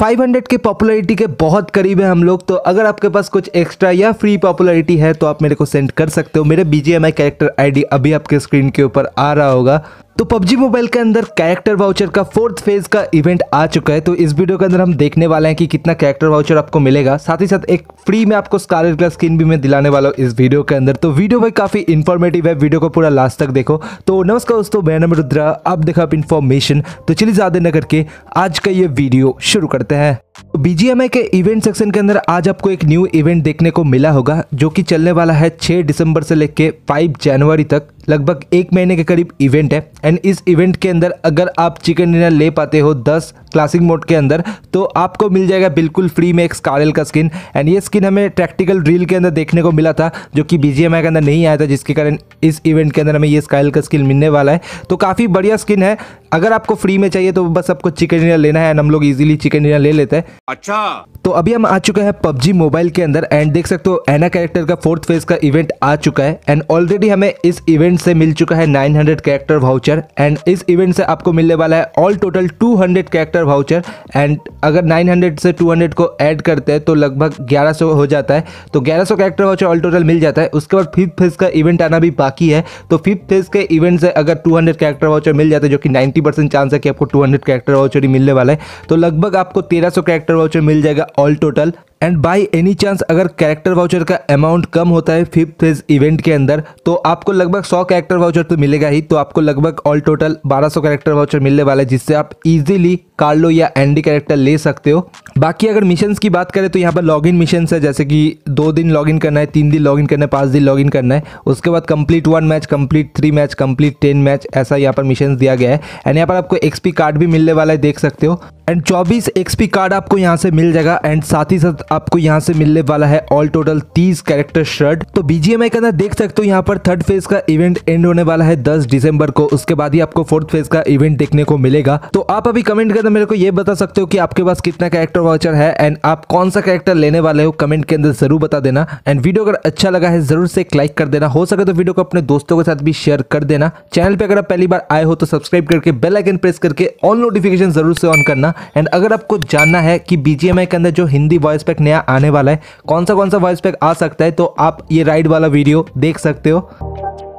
500 के पॉपुलैरिटी के बहुत करीब है हम लोग तो अगर आपके पास कुछ एक्स्ट्रा या फ्री पॉपुलैरिटी है तो आप मेरे को सेंड कर सकते हो मेरे बी जी कैरेक्टर आईडी अभी आपके स्क्रीन के ऊपर आ रहा होगा तो पबजी मोबाइल के अंदर कैरेक्टर वाउचर का फोर्थ फेज का इवेंट आ चुका है तो इस वीडियो के अंदर हम देखने वाले हैं कि कितना कैरेक्टर वाउचर आपको मिलेगा साथ ही साथ एक फ्री में आपको स्कारलेट का स्किन भी मैं दिलाने वाला हूँ इस वीडियो के अंदर तो वीडियो भाई काफ़ी इन्फॉर्मेटिव है वीडियो को पूरा लास्ट तक देखो तो नमस्कार दोस्तों मैं नम रुद्रा आप देखा आप इन्फॉर्मेशन तो चलिए ज़्यादा न करके आज का ये वीडियो शुरू करते हैं बीजीएमआई के इवेंट सेक्शन के अंदर आज आपको एक न्यू इवेंट देखने को मिला होगा जो कि चलने वाला है 6 दिसंबर से लेकर 5 जनवरी तक लगभग एक महीने के करीब इवेंट है एंड इस इवेंट के अंदर अगर आप चिकन डिनर ले पाते हो 10 क्लासिक मोड के अंदर तो आपको मिल जाएगा बिल्कुल फ्री में एक स्कारल का स्किन एंड ये स्किन हमें ट्रैक्टिकल ड्रिल के अंदर देखने को मिला था जो कि बी के अंदर नहीं आया था जिसके कारण इस इवेंट के अंदर हमें ये स्कारल का स्किन मिलने वाला है तो काफ़ी बढ़िया स्किन है अगर आपको फ्री में चाहिए तो बस आपको चिकन डिनर लेना है एंड हम लोग इजिली चिकन डिनर ले लेते हैं अच्छा तो अभी हम आ चुके हैं पबजी मोबाइल के अंदर एंड देख सकते हो एना कैरेक्टर का फोर्थ फेज का इवेंट आ चुका है एंड ऑलरेडी हमें इस इवेंट इवेंट से मिल चुका है 900 कैरेक्टर वाउचर एंड इस इवेंट से आपको मिलने वाला है all total 200 character voucher and अगर 900 से 200 को ऐड करते हैं तो लगभग 1100 हो जाता है तो 1100 कैरेक्टर वाउचर ऑल टोटल मिल जाता है उसके बाद फिफ्थ फेज का इवेंट आना भी बाकी है तो फिफ्थ फेज के इवेंट से अगर टू कैरेक्टर वाउचर मिल जाता है जो कि नाइन्टी चांस है कि आपको टू कैरेक्टर वाउचर ही मिलने वाला है तो लगभग आपको तेरह कैरेक्टर वाउचर मिल जाएगा all total and by any chance अगर कैरेक्टर वाउचर का अमाउंट कम होता है फिफ्थ फेज इवेंट के अंदर तो आपको लगभग सौ कैरेक्टर वाउचर तो मिलेगा ही तो आपको लगभग ऑल टोटल 1200 कैरेक्टर वाउचर मिलने वाला है जिससे आप इजीली कार्लो या एंडी कैरेक्टर ले सकते हो बाकी अगर मिशन की बात करें तो यहाँ पर लॉगिन मिशन है जैसे कि दो दिन लॉगिन करना है तीन दिन लॉगिन करना है पाँच दिन लॉगिन करना है उसके बाद complete one match complete three match complete ten match ऐसा यहाँ पर मिशन दिया गया है एंड यहाँ पर आपको एक्सपी कार्ड भी मिलने वाला है देख सकते हो एंड चौबीस एक्सपी कार्ड आपको यहाँ से मिल जाएगा एंड साथ ही साथ आपको यहाँ से मिलने वाला है ऑल टोटल तीस कैरेक्टर शर्ट तो बीजीएमआई के अंदर देख सकते हो यहाँ पर थर्ड फेज का इवेंट एंड होने वाला है दस दिसंबर को उसके बाद ही आपको फोर्थ फेज का इवेंट देखने को मिलेगा तो आप अभी कमेंट कर अंदर तो मेरे को ये बता सकते हो कि आपके पास कितना कैरेक्टर वाउचर है एंड आप कौन सा कैरेक्टर लेने वाले हो कमेंट के अंदर जरूर बता देना एंड वीडियो अगर अच्छा लगा है जरूर से एक लाइक कर देना हो सके तो वीडियो को अपने दोस्तों के साथ भी शेयर कर देना चैनल पर अगर आप पहली बार आए हो तो सब्सक्राइब करके बेल आइकन प्रेस करके ऑल नोटिफिकेशन जरूर से ऑन करना एंड अगर आपको जानना है कि बीजीएमआई के अंदर जो हिंदी वॉइस पैक नया आने वाला है कौन सा कौन सा वॉइस पैक आ सकता है तो आप ये राइड वाला वीडियो देख सकते हो